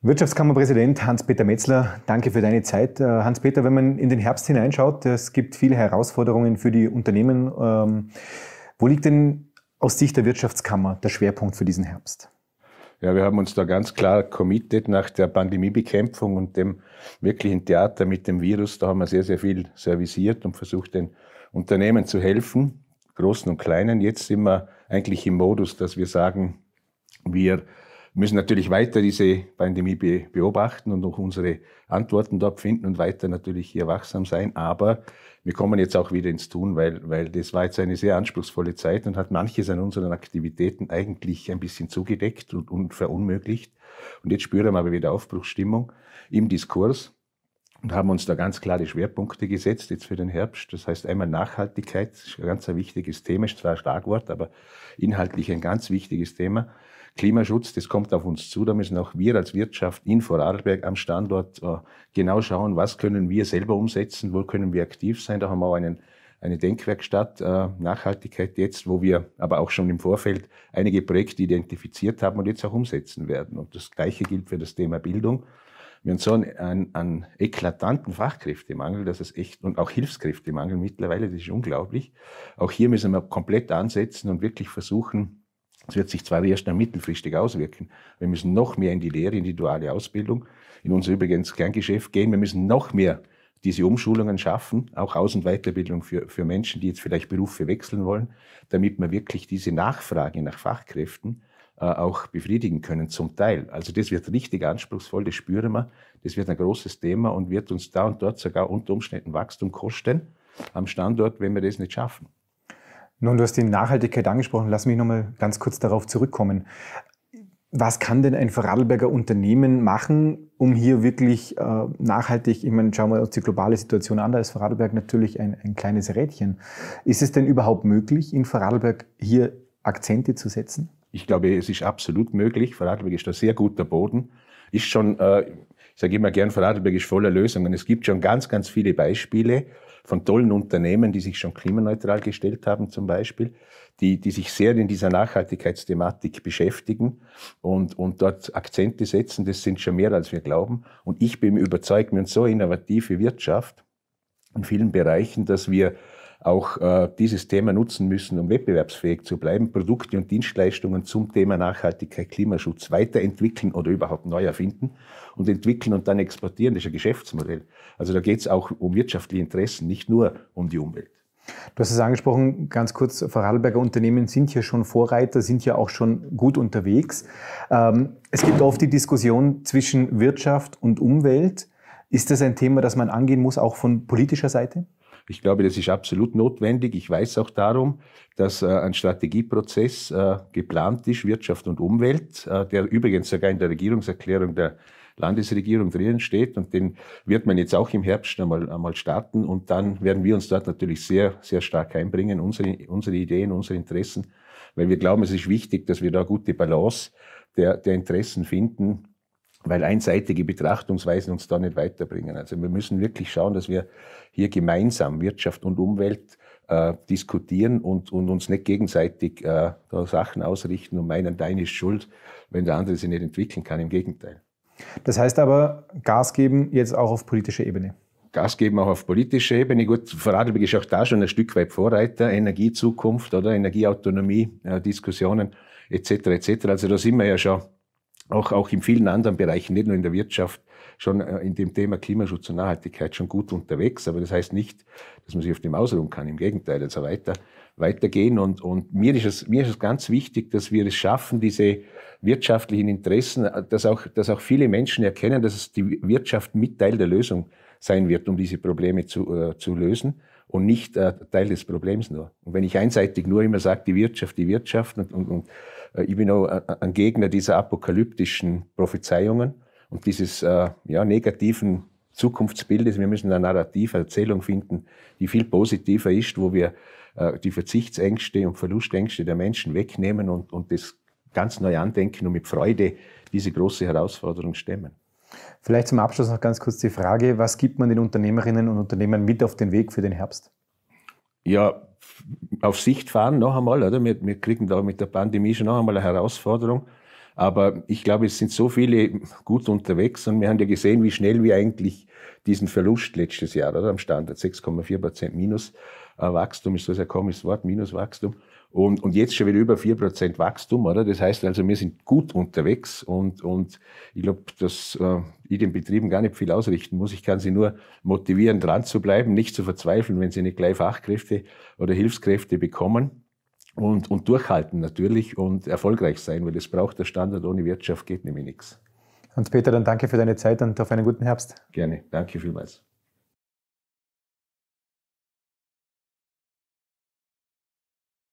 Wirtschaftskammerpräsident Hans-Peter Metzler, danke für deine Zeit. Äh, Hans-Peter, wenn man in den Herbst hineinschaut, es gibt viele Herausforderungen für die Unternehmen. Ähm, wo liegt denn aus Sicht der Wirtschaftskammer der Schwerpunkt für diesen Herbst? Ja, wir haben uns da ganz klar committed nach der Pandemiebekämpfung und dem wirklichen Theater mit dem Virus. Da haben wir sehr, sehr viel servisiert und versucht, den Unternehmen zu helfen, großen und kleinen. Jetzt sind wir eigentlich im Modus, dass wir sagen, wir müssen natürlich weiter diese Pandemie beobachten und auch unsere Antworten dort finden und weiter natürlich hier wachsam sein. Aber wir kommen jetzt auch wieder ins Tun, weil, weil das war jetzt eine sehr anspruchsvolle Zeit und hat manches an unseren Aktivitäten eigentlich ein bisschen zugedeckt und, und verunmöglicht. Und jetzt spüren wir aber wieder Aufbruchsstimmung im Diskurs und haben uns da ganz klare Schwerpunkte gesetzt jetzt für den Herbst. Das heißt einmal Nachhaltigkeit, ist ein ganz wichtiges Thema, ist zwar ein Schlagwort, aber inhaltlich ein ganz wichtiges Thema. Klimaschutz, das kommt auf uns zu. Da müssen auch wir als Wirtschaft in Vorarlberg am Standort äh, genau schauen, was können wir selber umsetzen, wo können wir aktiv sein. Da haben wir auch einen eine Denkwerkstatt äh, Nachhaltigkeit jetzt, wo wir aber auch schon im Vorfeld einige Projekte identifiziert haben und jetzt auch umsetzen werden. Und das Gleiche gilt für das Thema Bildung. Wir haben so einen, einen, einen eklatanten Fachkräftemangel, das ist echt, und auch Hilfskräftemangel mittlerweile, das ist unglaublich. Auch hier müssen wir komplett ansetzen und wirklich versuchen, das wird sich zwar erst dann mittelfristig auswirken. Wir müssen noch mehr in die Lehre, in die duale Ausbildung, in unser übrigens Kerngeschäft gehen. Wir müssen noch mehr diese Umschulungen schaffen, auch Aus- und Weiterbildung für, für Menschen, die jetzt vielleicht Berufe wechseln wollen, damit wir wirklich diese Nachfrage nach Fachkräften äh, auch befriedigen können, zum Teil. Also das wird richtig anspruchsvoll, das spüren wir. Das wird ein großes Thema und wird uns da und dort sogar unter Umständen Wachstum kosten am Standort, wenn wir das nicht schaffen. Nun, du hast die Nachhaltigkeit angesprochen. Lass mich nochmal ganz kurz darauf zurückkommen. Was kann denn ein Vorarlberger Unternehmen machen, um hier wirklich äh, nachhaltig, ich meine, schauen wir uns die globale Situation an, da ist Vorarlberg natürlich ein, ein kleines Rädchen. Ist es denn überhaupt möglich, in Vorarlberg hier Akzente zu setzen? Ich glaube, es ist absolut möglich. Vorarlberg ist da sehr guter Boden. Ist schon äh, sage immer gern, Vorarlberg ist voller Lösungen. Es gibt schon ganz, ganz viele Beispiele von tollen Unternehmen, die sich schon klimaneutral gestellt haben zum Beispiel, die, die sich sehr in dieser Nachhaltigkeitsthematik beschäftigen und, und dort Akzente setzen. Das sind schon mehr, als wir glauben. Und ich bin überzeugt, wir haben so innovative Wirtschaft in vielen Bereichen, dass wir auch äh, dieses Thema nutzen müssen, um wettbewerbsfähig zu bleiben, Produkte und Dienstleistungen zum Thema Nachhaltigkeit, Klimaschutz weiterentwickeln oder überhaupt neu erfinden und entwickeln und dann exportieren. Das ist ein Geschäftsmodell. Also da geht es auch um wirtschaftliche Interessen, nicht nur um die Umwelt. Du hast es angesprochen, ganz kurz, Vorarlberger Unternehmen sind ja schon Vorreiter, sind ja auch schon gut unterwegs. Ähm, Es gibt oft die Diskussion zwischen Wirtschaft und Umwelt. Ist das ein Thema, das man angehen muss, auch von politischer Seite? Ich glaube, das ist absolut notwendig. Ich weiß auch darum, dass äh, ein Strategieprozess äh, geplant ist, Wirtschaft und Umwelt, äh, der übrigens sogar in der Regierungserklärung der Landesregierung drinnen steht und den wird man jetzt auch im Herbst einmal, einmal starten und dann werden wir uns dort natürlich sehr, sehr stark einbringen, unsere, unsere Ideen, unsere Interessen, weil wir glauben, es ist wichtig, dass wir da gute Balance der, der Interessen finden, weil einseitige Betrachtungsweisen uns da nicht weiterbringen. Also wir müssen wirklich schauen, dass wir hier gemeinsam Wirtschaft und Umwelt äh, diskutieren und, und, uns nicht gegenseitig äh, da Sachen ausrichten und meinen, deine ist schuld, wenn der andere sie nicht entwickeln kann. Im Gegenteil. Das heißt aber, Gas geben jetzt auch auf politischer Ebene. Gas geben auch auf politischer Ebene. Gut, Vorarlberg ist auch da schon ein Stück weit Vorreiter. Energiezukunft oder Energieautonomie, äh, Diskussionen etc. etc. Also da sind wir ja schon auch, auch in vielen anderen Bereichen, nicht nur in der Wirtschaft, schon äh, in dem Thema Klimaschutz und Nachhaltigkeit schon gut unterwegs. Aber das heißt nicht, dass man sich auf die Maus rum kann. Im Gegenteil, also weiter, weitergehen. Und, und mir, ist es, mir ist es ganz wichtig, dass wir es schaffen, diese wirtschaftlichen Interessen, äh, dass auch, dass auch viele Menschen erkennen, dass es die Wirtschaft mit Teil der Lösung sein wird, um diese Probleme zu, äh, zu lösen und nicht äh, Teil des Problems nur. Und wenn ich einseitig nur immer sage, die Wirtschaft, die Wirtschaft und, und, und äh, ich bin auch äh, ein Gegner dieser apokalyptischen Prophezeiungen und dieses äh, ja, negativen Zukunftsbildes. Wir müssen eine narrative Erzählung finden, die viel positiver ist, wo wir die Verzichtsängste und Verlustängste der Menschen wegnehmen und, und das ganz neu andenken und mit Freude diese große Herausforderung stemmen. Vielleicht zum Abschluss noch ganz kurz die Frage, was gibt man den Unternehmerinnen und Unternehmern mit auf den Weg für den Herbst? Ja, auf Sicht fahren, noch einmal, oder? Wir, wir kriegen da mit der Pandemie schon noch einmal eine Herausforderung. Aber ich glaube, es sind so viele gut unterwegs und wir haben ja gesehen, wie schnell wir eigentlich diesen Verlust letztes Jahr, oder? Am Standard 6,4 Prozent minus Wachstum ist so ein komisches Wort, Minuswachstum. Und, und jetzt schon wieder über 4% Wachstum, oder? Das heißt also, wir sind gut unterwegs und, und ich glaube, dass äh, ich den Betrieben gar nicht viel ausrichten muss. Ich kann sie nur motivieren, dran zu bleiben, nicht zu verzweifeln, wenn sie nicht gleich Fachkräfte oder Hilfskräfte bekommen. Und, und durchhalten natürlich und erfolgreich sein, weil das braucht der Standard. Ohne Wirtschaft geht nämlich nichts. Hans-Peter, dann danke für deine Zeit und auf einen guten Herbst. Gerne, danke vielmals.